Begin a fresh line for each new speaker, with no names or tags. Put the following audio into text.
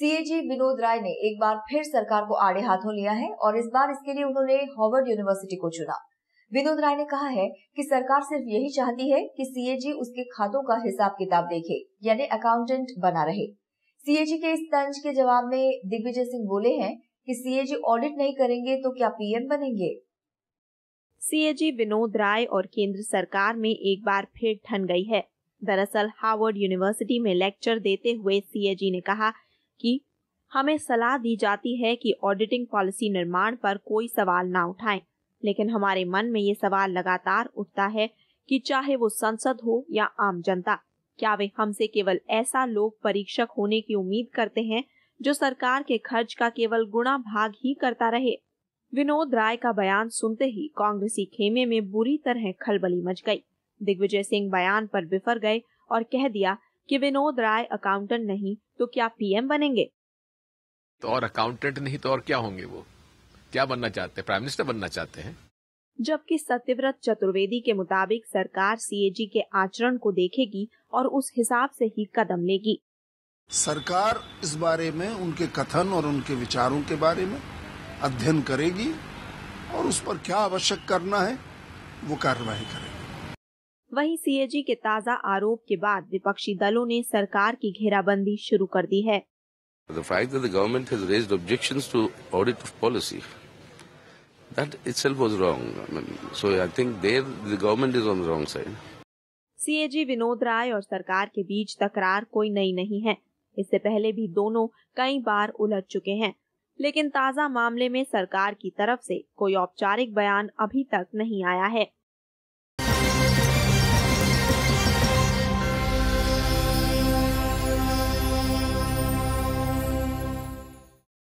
CAG Vinod राय ने एक बार फिर सरकार को आड़े हाथों लिया है और इस बार इसके लिए उन्होंने हार्वर्ड यूनिवर्सिटी को चुना विनोद राय ने कहा है कि सरकार सिर्फ यही चाहती है कि सीएजी उसके खातों का हिसाब किताब देखे यानी अकाउंटेंट बना रहे सीएजी के इस तंज के जवाब में दिग्विजय सिंह बोले हैं कि सीएजी ऑडिट नहीं करेंगे तो क्या पीएम बनेंगे
सीएजी विनोद राय और केंद्र सरकार में एक बार फिर ठन गई है दरअसल हार्वर्ड यूनिवर्सिटी में लेक्चर देते हुए सीएजी ने कहा कि हमें सलाह दी जाती है कि ऑडिटिंग पॉलिसी निर्माण पर कोई सवाल ना उठाएं लेकिन हमारे मन में ये सवाल लगातार उठता है कि चाहे वो संसद हो या आम जनता क्या वे हमसे केवल ऐसा लोग परीक्षक होने की उम्मीद करते हैं जो सरकार के खर्च का केवल गुणा भाग ही करता रहे विनोद राय का बयान सुनते ही कांग्रेसी खेमे में बुरी तरह खलबली मच गई दिग्विजय सिंह बयान पर बिफर गए और कह दिया कि विनोद राय अकाउंटेंट नहीं तो क्या पीएम बनेंगे
तो और अकाउंटेंट नहीं तो और क्या होंगे वो क्या बनना चाहते हैं प्राइम मिनिस्टर बनना चाहते हैं
जबकि सत्यव्रत चतुर्वेदी के मुताबिक सरकार सीएजी के आचरण को देखेगी और उस हिसाब से ही कदम लेगी
सरकार इस बारे में उनके कथन और उनके विचारों के बारे में अध्ययन करेगी और उस पर क्या आवश्यक करना है वो कार्रवाई करेगी
वहीं सीएजी के ताजा आरोप के बाद विपक्षी दलों ने सरकार की घेराबंदी शुरू कर दी है
The fact that the government has raised objections to audit of policy, that itself was wrong. I mean, so I think there the government is on the wrong side.
CAG Vinod Rai और सरकार के बीच तकरार कोई नई नहीं है इससे पहले भी दोनों कई बार उलझ चुके हैं लेकिन ताजा मामले में सरकार की तरफ से कोई औपचारिक बयान अभी तक नहीं आया है